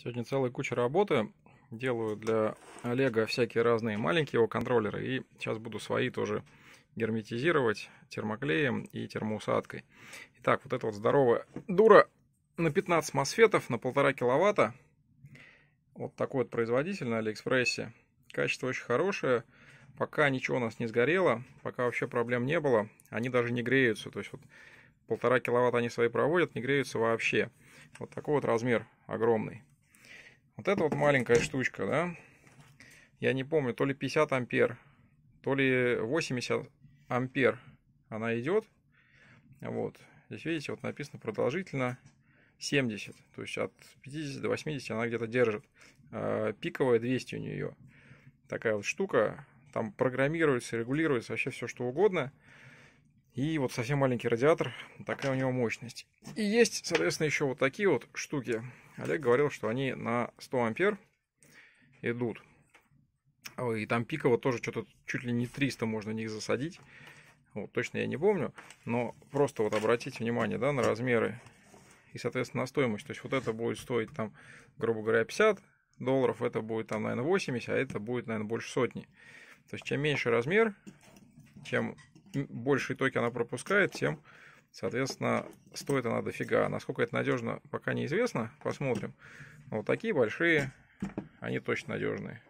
Сегодня целая куча работы. Делаю для Олега всякие разные маленькие его контроллеры. И сейчас буду свои тоже герметизировать термоклеем и термоусадкой. Итак, вот эта вот здоровая дура на 15 мосфетов, на полтора киловатта. Вот такой вот производитель на Алиэкспрессе. Качество очень хорошее. Пока ничего у нас не сгорело, пока вообще проблем не было. Они даже не греются. То есть вот полтора киловатта они свои проводят, не греются вообще. Вот такой вот размер огромный. Вот эта вот маленькая штучка, да? Я не помню, то ли 50 ампер, то ли 80 ампер она идет. Вот. Здесь, видите, вот написано продолжительно 70. То есть от 50 до 80 она где-то держит. А, пиковая 200 у нее. Такая вот штука. Там программируется, регулируется вообще все что угодно. И вот совсем маленький радиатор, такая у него мощность. И есть, соответственно, еще вот такие вот штуки. Олег говорил, что они на 100 ампер идут. И там пиково тоже что-то чуть ли не 300 можно них засадить. Вот, точно я не помню, но просто вот обратите внимание да, на размеры и, соответственно, на стоимость. То есть вот это будет стоить там, грубо говоря, 50 долларов, это будет там, наверное, 80, а это будет, наверное, больше сотни. То есть чем меньше размер, чем большие токи она пропускает, тем, соответственно, стоит она дофига. Насколько это надежно, пока неизвестно, посмотрим. Но вот такие большие, они точно надежные.